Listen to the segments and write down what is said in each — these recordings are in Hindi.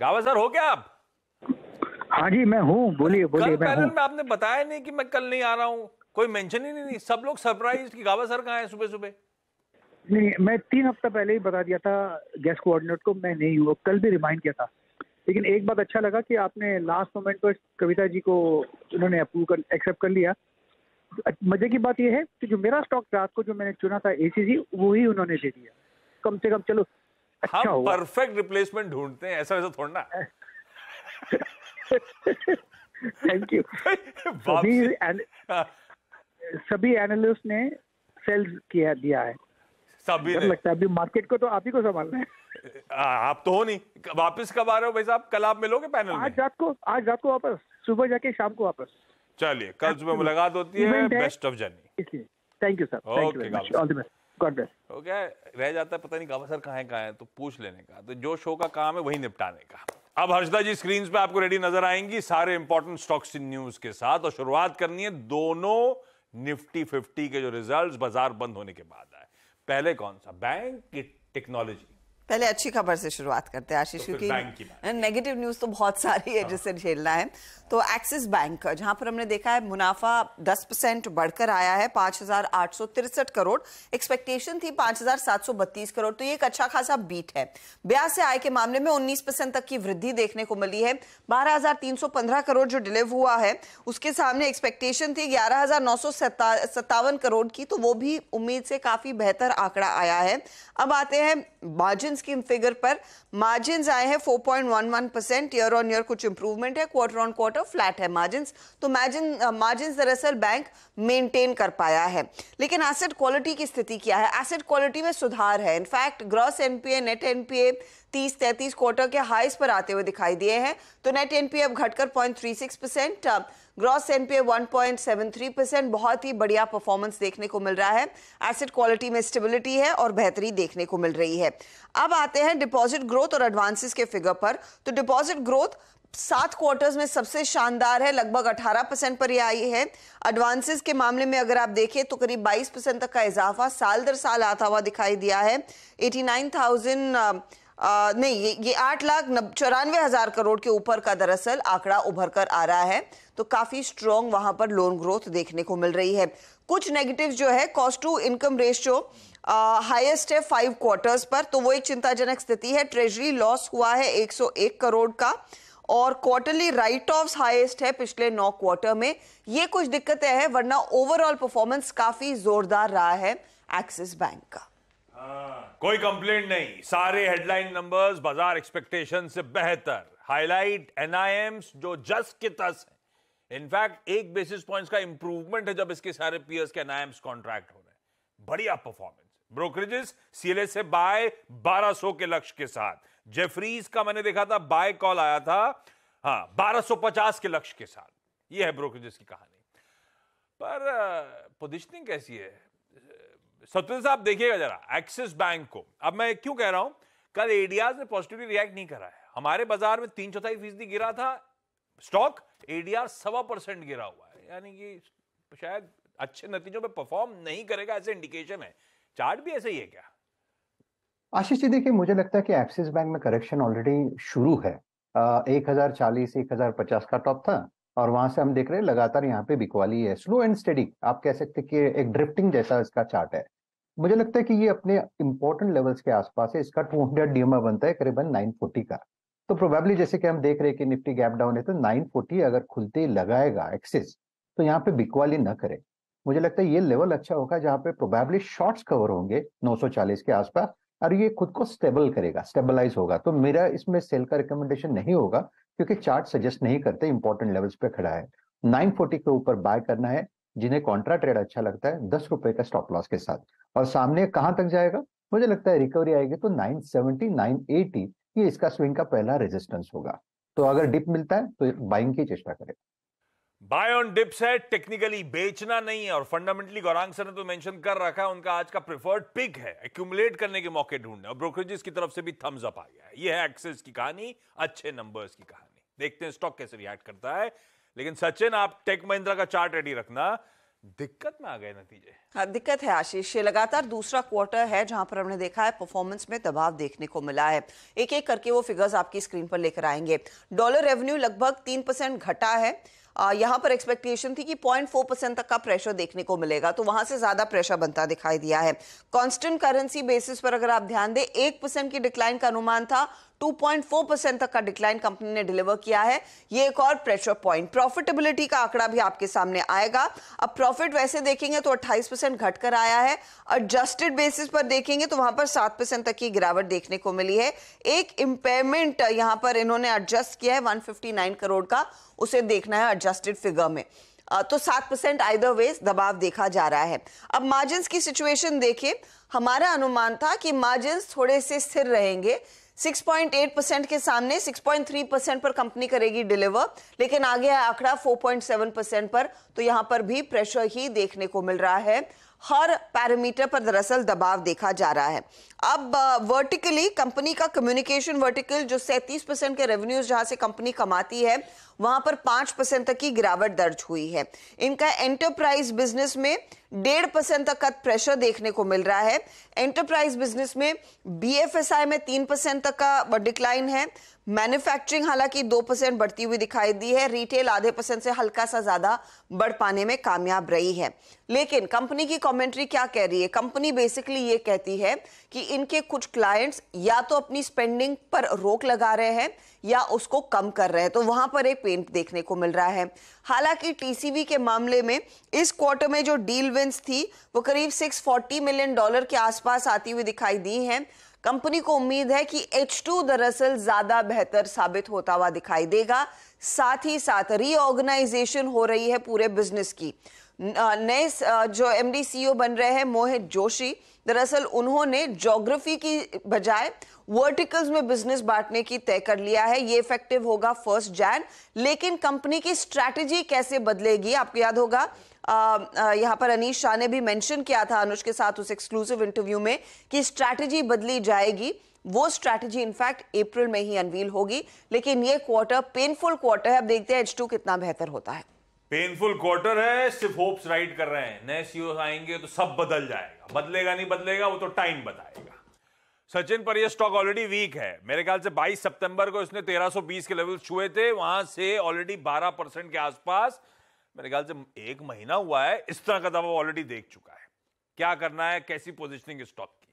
गावा सर हो क्या आप हाँ जी मैं हूँ बोलिए बोलिए मैं पैनल में आपने बताया नहीं कि मैं कल नहीं आ रहा हूँ कोई मेंशन ही नहीं, नहीं सब लोग सरप्राइज कि गावा सर कहाँ है सुबह सुबह नहीं मैं तीन हफ्ता पहले ही बता दिया था गैस कोऑर्डिनेट को मैं नहीं हूँ कल भी रिमाइंड किया था लेकिन एक बात अच्छा लगा कि आपने लास्ट मोमेंट पर कविता जी को उन्होंने अप्रूव कर एक्सेप्ट कर लिया मजे की बात यह है कि जो मेरा स्टॉक रात को जो मैंने चुना था एसीसी वो ही उन्होंने दे दिया कम से कम चलो अच्छा हम परफेक्ट रिप्लेसमेंट ढूंढते हैं ऐसा वैसा थोड़ा ना थैंक यू सभी एन, हाँ। सभी एनालिस्ट ने सेल्स किया दिया है सभी ने लगता है अभी मार्केट को तो आप ही को संभालना है आ, आप तो हो नहीं वापस कब आ रहे हो भाई साहब कल आप मिलोगे पैनल आज रात को आज रात को वापस सुबह जाके शाम को वापस चलिए कल सुबह मुलाकात होती है best of journey thank you sir all the best हो गया रह जाता है पता नहीं काबा सर है कहाँ है तो पूछ लेने का तो जो शो का काम है वही निपटाने का अब हर्षदा जी स्क्रीन पे आपको रेडी नजर आएंगी सारे इंपॉर्टेंट स्टॉक्स इन न्यूज के साथ और शुरुआत करनी है दोनों निफ्टी फिफ्टी के जो रिजल्ट बाजार बंद होने के बाद आए पहले कौन सा बैंक की टेक्नोलॉजी पहले अच्छी खबर से शुरुआत करते हैं आशीष तो क्योंकि नेगेटिव न्यूज तो बहुत सारी है हाँ। जिससे झेलना है तो एक्सिस बैंक जहां पर हमने देखा है मुनाफा 10 परसेंट बढ़कर आया है पांच करोड़ एक्सपेक्टेशन थी पांच करोड़ तो ये एक अच्छा खासा बीट है ब्याज से आय के मामले में 19 परसेंट तक की वृद्धि देखने को मिली है 12,315 करोड़ जो डिलीव हुआ है उसके सामने एक्सपेक्टेशन थी ग्यारह करोड़ की तो वो भी उम्मीद से काफी बेहतर आंकड़ा आया है अब आते हैं मार्जिन कंजम्पशन की फिगर पर मार्जिन आए हैं 4.11 परसेंट ईयर ऑन ईयर कुछ इंप्रूवमेंट है क्वार्टर ऑन क्वार्टर फ्लैट है मार्जिन तो मार्जिन मार्जिन uh, दरअसल बैंक मेंटेन कर पाया है लेकिन एसेट क्वालिटी की स्थिति क्या है एसेट क्वालिटी में सुधार है in fact gross NPA net NPA तीस तैंतीस क्वार्टर के हाइस पर आते हुए दिखाई दिए हैं तो नेट एनपीए अब घटकर point three six percent gross one point seven three percent बहुत ही बढ़िया परफॉर्मेंस देखने को मिल रहा है एसेट क्वालिटी में स्टेबिलिटी है और बेहतरी देखने को मिल रही है अब आते हैं डिपॉजिट ग्रोथ और एडवांसेस के फिगर पर तो डिपॉजिट ग्रोथ सात क्वार्टर्स में सबसे शानदार है लगभग 18 परसेंट पर यह आई है एडवांसेस के मामले में अगर आप देखें तो करीब 22 परसेंट तक का इजाफा साल दर साल आता हुआ दिखाई दिया है 89,000 आ, नहीं ये ये आठ लाख चौरानवे हजार करोड़ के ऊपर का दरअसल आंकड़ा उभर कर आ रहा है तो काफी स्ट्रॉन्ग वहां पर लोन ग्रोथ देखने को मिल रही है कुछ नेगेटिव जो है cost to income ratio highest है फाइव क्वार्टर्स पर तो वो एक चिंताजनक स्थिति है ट्रेजरी लॉस हुआ है 101 करोड़ का और क्वार्टरली राइट ऑफ हाईएस्ट है पिछले नौ क्वार्टर में ये कुछ दिक्कतें हैं वरना ओवरऑल परफॉर्मेंस काफी जोरदार रहा है एक्सिस बैंक का कोई कंप्लेंट नहीं सारे हेडलाइन नंबर्स बाजार एक्सपेक्टेशन से बेहतर हाईलाइट एनआईएम्स जो जस के तस है इनफैक्ट एक बेसिस पॉइंट्स का इंप्रूवमेंट है जब इसके सारे पीयर्स के एनआईएम्स कॉन्ट्रैक्ट हो रहे हैं बढ़िया परफॉर्मेंस ब्रोकरेजेस सीएलए से बाय 1200 के लक्ष्य के साथ जेफरीज का मैंने देखा था बाय कॉल आया था हाँ 1250 के लक्ष्य के साथ यह है ब्रोकरेजेस की कहानी पर पोजिशनिंग कैसी है सत्य साहब देखिएगा जरा एक्सिस बैंक को अब मैं क्यों कह रहा हूं कल एडियाज ने पॉजिटिवली रिएक्ट नहीं करा है हमारे बाजार में तीन चौथाई फीसदी गिरा था स्टॉक एडीआर सवा परसेंट गिरा हुआ है यानी कि शायद अच्छे नतीजों पे परफॉर्म नहीं करेगा ऐसे इंडिकेशन है चार्ट भी ऐसे ही है क्या आशीष जी देखिए मुझे लगता है कि एक्सिस बैंक में करेक्शन ऑलरेडी शुरू है एक हजार चालीस एक हजार पचास का टॉप था और वहां से हम देख रहे हैं लगातार यहाँ पे बिकवाली है स्लो एंड स्टडी आप कह सकते कि एक ड्रिफ्टिंग जैसा इसका चार्ट है मुझे लगता है कि ये अपने इंपॉर्टेंट लेवल्स के आसपास है इसका टू हंड्रेड डीएमआई बनता है करीबन नाइन फोर्टी का तो प्रोबेबली जैसे कि हम देख रहे हैं कि निफ्टी गैप डाउन है तो नाइन फोर्टी अगर खुलते ही लगाएगा एक्सिस तो यहाँ पे बिकवाली ना करे मुझे लगता है ये लेवल अच्छा होगा जहाँ पे प्रोबेबली शॉर्ट्स कवर होंगे चालीस के आसपास और ये खुद को स्टेबल करेगा स्टेबलाइज होगा तो मेरा इसमें सेल का रिकमेंडेशन नहीं होगा क्योंकि चार्ट सजेस्ट नहीं करते इंपॉर्टेंट लेवल्स पे खड़ा है 940 के ऊपर बाय करना है जिन्हें कॉन्ट्रा ट्रेड अच्छा लगता है दस रुपए का स्टॉप लॉस के साथ और सामने कहां तक जाएगा मुझे लगता है रिकवरी आएगी तो नाइन सेवेंटी नाइन एटी ये इसका स्विंग का पहला रेजिस्टेंस होगा तो अगर डिप मिलता है तो बाइंग की चेष्टा करें बाय ऑन डिप्स है टेक्निकली बेचना नहीं है और फंडामेंटली गौरांग सर ने तो मेंशन कर रखा है उनका आज का प्रिफर्ड पिक है एक्यूमुलेट करने के मौके ढूंढने और ब्रोकरेजेस की तरफ से भी थम्स अप आ गया है ये है एक्सेस की कहानी अच्छे नंबर्स की कहानी देखते हैं स्टॉक कैसे रिएक्ट करता है लेकिन सचिन आप टेक महिंद्रा का चार्ट रेडी रखना दिक्कत में आ गए नतीजे हाँ दिक्कत है आशीष ये लगातार दूसरा क्वार्टर है जहां पर हमने देखा है परफॉर्मेंस में दबाव देखने को मिला है एक एक करके वो फिगर्स आपकी स्क्रीन पर लेकर आएंगे डॉलर रेवेन्यू लगभग तीन परसेंट घटा है यहाँ पर एक्सपेक्टेशन थी कि 0.4 परसेंट तक का प्रेशर देखने को मिलेगा तो वहां से ज्यादा प्रेशर बनता दिखाई दिया है कांस्टेंट करेंसी बेसिस पर अगर आप ध्यान दें एक परसेंट की डिक्लाइन का अनुमान था 2.4 परसेंट तक का डिक्लाइन कंपनी ने डिलीवर किया है ये एक और प्रेशर पॉइंट प्रॉफिटेबिलिटी का आंकड़ा भी आपके सामने आएगा अब प्रॉफिट वैसे देखेंगे तो 28 परसेंट घटकर आया है एडजस्टेड बेसिस पर देखेंगे तो वहां पर 7 परसेंट तक की गिरावट देखने को मिली है एक इंपेयरमेंट यहां पर इन्होंने एडजस्ट किया है वन करोड़ का उसे देखना है एडजस्टेड फिगर में तो सात परसेंट आइदर वेज दबाव देखा जा रहा है अब मार्जिन की सिचुएशन देखें हमारा अनुमान था कि मार्जिन थोड़े से स्थिर रहेंगे 6.8 परसेंट के सामने 6.3 परसेंट पर कंपनी करेगी डिलीवर लेकिन आगे आंकड़ा 4.7 परसेंट पर तो यहां पर भी प्रेशर ही देखने को मिल रहा है हर पैरामीटर पर दरअसल दबाव देखा जा रहा है अब वर्टिकली कंपनी का कम्युनिकेशन वर्टिकल जो सैंतीस परसेंट के रेवेन्यूज जहां से कंपनी कमाती है वहां पर पांच परसेंट तक की गिरावट दर्ज हुई है इनका एंटरप्राइज बिजनेस में डेढ़ परसेंट तक का प्रेशर देखने को मिल रहा है एंटरप्राइज बिजनेस में बी में तीन परसेंट तक का डिक्लाइन है मैन्युफैक्चरिंग हालांकि दो परसेंट बढ़ती हुई दिखाई दी है रिटेल आधे परसेंट से हल्का सा ज्यादा बढ़ पाने में कामयाब रही है लेकिन कंपनी की कमेंट्री क्या कह रही है कंपनी बेसिकली ये कहती है कि इनके कुछ क्लाइंट्स या तो अपनी स्पेंडिंग पर रोक लगा रहे हैं या उसको कम कर रहे हैं तो वहां पर एक पेंट देखने को मिल रहा है हालांकि टीसीवी के मामले में इस क्वार्टर में जो डील विंस थी वो करीब 640 मिलियन डॉलर के आसपास आती हुई दिखाई दी हैं कंपनी को उम्मीद है कि एच टू दरअसल ज्यादा बेहतर साबित होता हुआ दिखाई देगा साथ ही साथ रीऑर्गेनाइजेशन हो रही है पूरे बिजनेस की नए जो एमडी सीईओ e बन रहे हैं मोहित जोशी दरअसल उन्होंने जोग्राफी की बजाय वर्टिकल्स में बिजनेस बांटने की तय कर लिया है ये इफेक्टिव होगा फर्स्ट जैन लेकिन कंपनी की स्ट्रैटेजी कैसे बदलेगी आपको याद होगा यहाँ पर अनीश शाह ने भी मेंशन किया था अनुज के साथ उस एक्सक्लूसिव इंटरव्यू में कि स्ट्रैटेजी बदली जाएगी वो स्ट्रैटेजी इनफैक्ट अप्रैल में ही अनवील होगी लेकिन ये क्वार्टर पेनफुल क्वार्टर है अब देखते हैं एच कितना बेहतर होता है पेनफुल क्वार्टर है सिर्फ होप्स राइड कर रहे हैं नए सीओ e आएंगे तो सब बदल जाएगा बदलेगा नहीं बदलेगा वो तो टाइम बताएगा सचिन पर ये स्टॉक ऑलरेडी वीक है मेरे ख्याल से 22 सितंबर को इसने 1320 के लेवल छुए थे वहां से ऑलरेडी 12 परसेंट के आसपास मेरे ख्याल से एक महीना हुआ है इस तरह का दबाव ऑलरेडी देख चुका है क्या करना है कैसी पोजिशनिंग स्टॉक की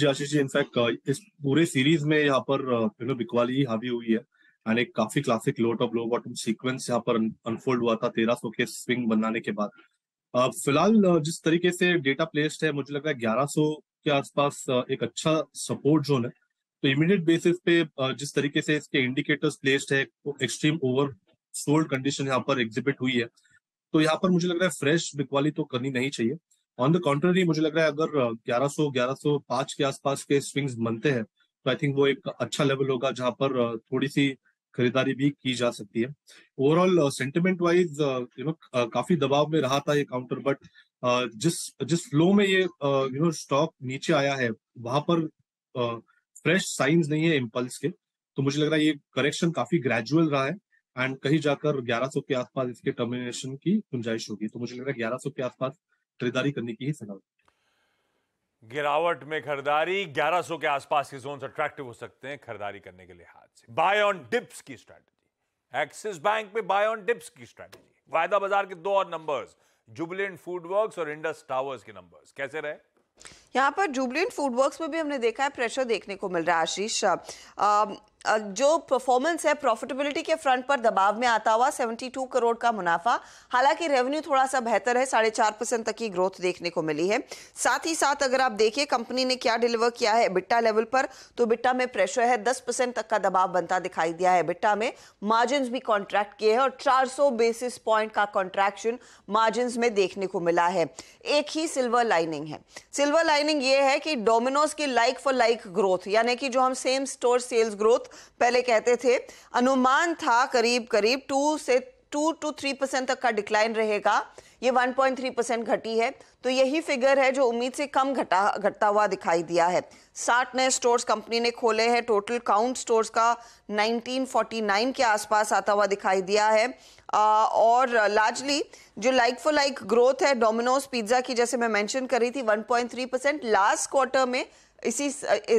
जी आशीष जी इनफैक्ट इस पूरे सीरीज में यहाँ पर यू नो बिकवाली हावी हुई है एंड एक काफी classic lot of low bottom sequence यहाँ पर अनफोल्ड हुआ था तेरह सौ के स्विंग बनाने के बाद फिलहाल जिस तरीके से डेटा प्लेस्ड है मुझे लग रहा है ग्यारह के आसपास एक अच्छा सपोर्ट जोन है तो इमीडिएट बेसिस पे जिस तरीके से इसके इंडिकेटर्स प्लेस्ड है एक्सट्रीम ओवर सोल्ड कंडीशन यहाँ पर एग्जिबिट हुई है तो यहाँ पर मुझे लग रहा है फ्रेश बिकवाली तो करनी नहीं चाहिए ऑन द कॉन्ट्ररी मुझे लग रहा है अगर 1100 1105 के आसपास के स्विंग्स बनते हैं तो आई थिंक वो एक अच्छा लेवल होगा जहां पर थोड़ी सी खरीदारी भी की जा सकती है overall sentiment wise you know काफी दबाव में रहा था ये काउंटर बट uh, जिस जिस फ्लो में ये यू नो स्टॉक नीचे आया है वहां पर फ्रेश uh, साइंस नहीं है इम्पल्स के तो मुझे लग रहा है ये करेक्शन काफी ग्रेजुअल रहा है एंड कहीं जाकर 1100 के आसपास इसके टर्मिनेशन की गुंजाइश होगी तो मुझे लग रहा है 1100 के आसपास खरीदारी करने की ही सलाह गिरावट में खरीदारी 1100 के आसपास के जोन अट्रैक्टिव हो सकते हैं खरीदारी करने के लिहाज से बाय ऑन डिप्स की स्ट्रैटेजी एक्सिस बैंक में बाय ऑन डिप्स की स्ट्रैटेजी वायदा बाजार के दो और नंबर्स जुबिलेंट फूडवर्क्स और इंडस टावर्स के नंबर्स कैसे रहे यहाँ पर जुबलिन फूड वर्क्स में भी हमने देखा है प्रेशर देखने को मिल रहा है आशीष जो परफॉर्मेंस है प्रॉफिटेबिलिटी के फ्रंट पर दबाव में आता हुआ 72 करोड़ का मुनाफा हालांकि रेवेन्यू थोड़ा सा बेहतर है साढ़े चार परसेंट तक की ग्रोथ देखने को मिली है साथ ही साथ अगर आप देखिए कंपनी ने क्या डिलीवर किया है बिट्टा लेवल पर तो बिट्टा में प्रेशर है दस परसेंट तक का दबाव बनता दिखाई दिया है बिट्टा में मार्जिन भी कॉन्ट्रैक्ट किए हैं और चार बेसिस पॉइंट का कॉन्ट्रैक्शन मार्जिन में देखने को मिला है एक ही सिल्वर लाइनिंग है सिल्वर लाइनिंग अंडरलाइनिंग ये है कि डोमिनोज की लाइक फॉर लाइक ग्रोथ यानी कि जो हम सेम स्टोर सेल्स ग्रोथ पहले कहते थे अनुमान था करीब करीब टू से टू टू थ्री परसेंट तक का डिक्लाइन रहेगा ये 1.3 परसेंट घटी है तो यही फिगर है जो उम्मीद से कम घटा घटता हुआ दिखाई दिया है साठ नए स्टोर्स कंपनी ने खोले हैं टोटल काउंट स्टोर्स का 1949 के आसपास आता हुआ दिखाई दिया है और लार्जली जो लाइक फॉर लाइक ग्रोथ है डोमिनोज पिज्ज़ा की जैसे मैं मेंशन कर रही थी 1.3 परसेंट लास्ट क्वार्टर में इसी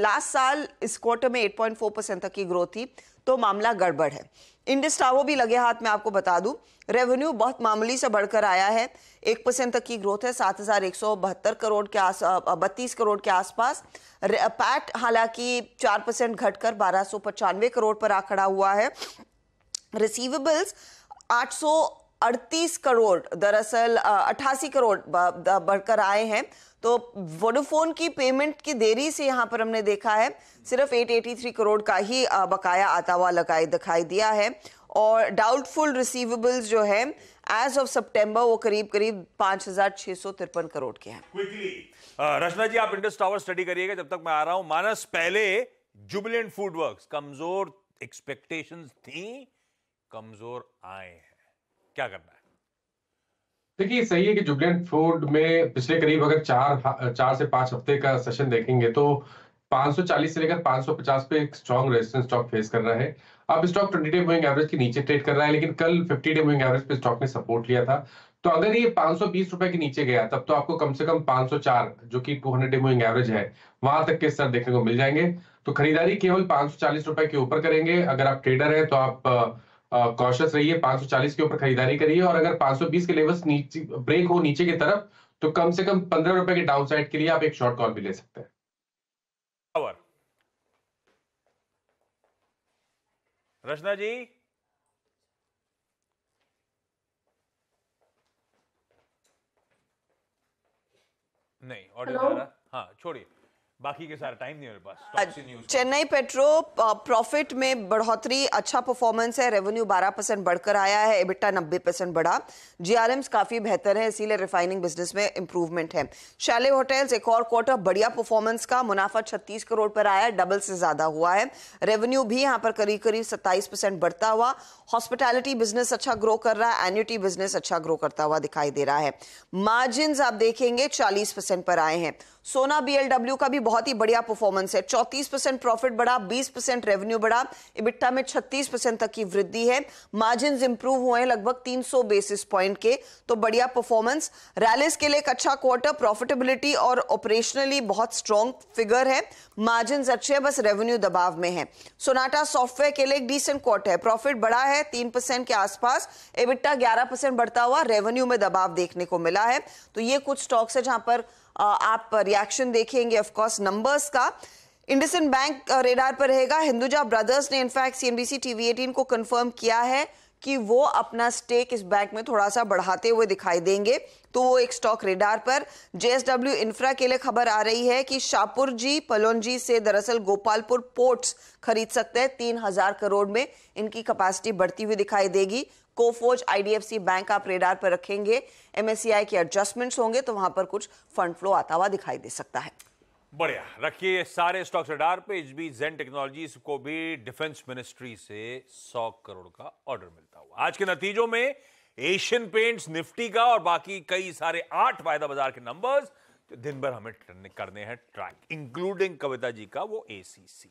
लास्ट साल इस क्वार्टर में 8.4 परसेंट तक की ग्रोथ थी तो मामला गड़बड़ है इंडस टावर भी लगे हाथ में आपको बता दूं रेवेन्यू बहुत मामूली से बढ़कर आया है एक परसेंट तक की ग्रोथ है सात हजार एक सौ बहत्तर करोड़ के आस बत्तीस करोड़ के आसपास पैट हालांकि चार परसेंट घटकर बारह सौ पचानवे करोड़ पर आ खड़ा हुआ है रिसीवेबल्स आठ सौ अड़तीस करोड़ दरअसल अट्ठासी करोड़ बढ़कर आए हैं तो वोडोफोन की पेमेंट की देरी से यहाँ पर हमने देखा है सिर्फ 883 करोड़ का ही बकाया आता हुआ लगाई दिखाई दिया है और डाउटफुल रिसीवेबल्स जो है एज ऑफ सितंबर वो करीब करीब पांच करोड़ के हैं रचना जी आप इंडस टावर स्टडी करिएगा जब तक मैं आ रहा हूं मानस पहले जुबिलेंट फूड वर्क कमजोर एक्सपेक्टेशंस थी कमजोर आए हैं क्या करना है देखिए सही है कि जुबलेंट फोर्ड में पिछले करीब अगर चार चार से पांच हफ्ते का सेशन देखेंगे तो 540 से लेकर 550 पे एक स्ट्रॉन्ग रेजिस्टेंस स्टॉक फेस कर रहा है अब स्टॉक 20 डे मूविंग एवरेज के नीचे ट्रेड कर रहा है लेकिन कल 50 डे मूविंग एवरेज पे स्टॉक ने सपोर्ट लिया था तो अगर ये 520 रुपए के नीचे गया तब तो आपको कम से कम 504 जो कि 200 डे मूविंग एवरेज है वहां तक के स्तर देखने को मिल जाएंगे तो खरीदारी केवल 540 रुपए के ऊपर करेंगे अगर आप ट्रेडर हैं तो आप कॉशस रहिए 540 के ऊपर खरीदारी करिए और अगर 520 के लेवल्स ब्रेक हो नीचे की तरफ तो कम से कम पंद्रह रुपए के डाउन साइड के लिए आप एक शॉर्ट कॉल भी ले सकते हैं रचना जी नहीं ऑडियो हाँ छोड़िए बाकी के सारे टाइम नहीं मेरे पास अच्छा, चेन्नई पेट्रो प्रॉफिट में बढ़ोतरी अच्छा परफॉर्मेंस है रेवेन्यू 12 परसेंट बढ़कर आया है एबिटा 90 परसेंट बढ़ा जी काफी बेहतर है इसीलिए रिफाइनिंग बिजनेस में इंप्रूवमेंट है शैले होटल्स एक और क्वार्टर बढ़िया परफॉर्मेंस का मुनाफा छत्तीस करोड़ पर आया डबल से ज्यादा हुआ है रेवेन्यू भी यहाँ पर करीब करीब सत्ताईस बढ़ता हुआ हॉस्पिटैलिटी बिजनेस अच्छा ग्रो कर रहा है एन्यूटी बिजनेस अच्छा ग्रो करता हुआ दिखाई दे रहा है मार्जिन आप देखेंगे चालीस पर आए हैं सोना बीएलडब्ल्यू का भी बहुत ही बढ़िया परफॉर्मेंस है चौतीस परसेंट प्रॉफिट बढ़ा बीस परसेंट रेवेन्यू बढ़ा इबिट्टा में छत्तीस परसेंट तक की वृद्धि है मार्जिन इंप्रूव हुए हैं लगभग तीन सौ बेसिस पॉइंट के तो बढ़िया परफॉर्मेंस रैलिस के लिए एक अच्छा क्वार्टर प्रॉफिटेबिलिटी और ऑपरेशनली बहुत स्ट्रॉन्ग फिगर है मार्जिन अच्छे हैं बस रेवेन्यू दबाव में है सोनाटा सॉफ्टवेयर के लिए एक डिसेंट क्वार्टर है प्रॉफिट बढ़ा है तीन परसेंट के आसपास इबिट्टा ग्यारह परसेंट बढ़ता हुआ रेवेन्यू में दबाव देखने को मिला है तो ये कुछ स्टॉक्स है जहां पर आप रिएक्शन देखेंगे ऑफकोर्स नंबर्स का इंडसन बैंक रेडार पर रहेगा हिंदुजा ब्रदर्स ने इनफैक्ट सीएनबीसी टीवी 18 को कंफर्म किया है कि वो अपना स्टेक इस बैंक में थोड़ा सा बढ़ाते हुए दिखाई देंगे तो वो एक स्टॉक रेडार पर जेएसडब्ल्यू इंफ्रा के लिए खबर आ रही है कि शाहपुर जी पलोनजी से दरअसल गोपालपुर पोर्ट्स खरीद सकते हैं तीन हजार करोड़ में इनकी कैपेसिटी बढ़ती हुई दिखाई देगी कोफोज आईडीएफसी बैंक आप रेडार पर रखेंगे एमएससीआई के एडजस्टमेंट्स होंगे तो वहां पर कुछ फंड फ्लो आता हुआ दिखाई दे सकता है बढ़िया रखिए सारे स्टॉक्स रेडार पे इस बीच जेन टेक्नोलॉजीज को भी डिफेंस मिनिस्ट्री से 100 करोड़ का ऑर्डर मिलता हुआ आज के नतीजों में एशियन पेंट्स निफ्टी का और बाकी कई सारे आठ वायदा बाजार के नंबर्स जो दिन भर हमें करने हैं ट्रैक इंक्लूडिंग कविता जी का वो एसीसी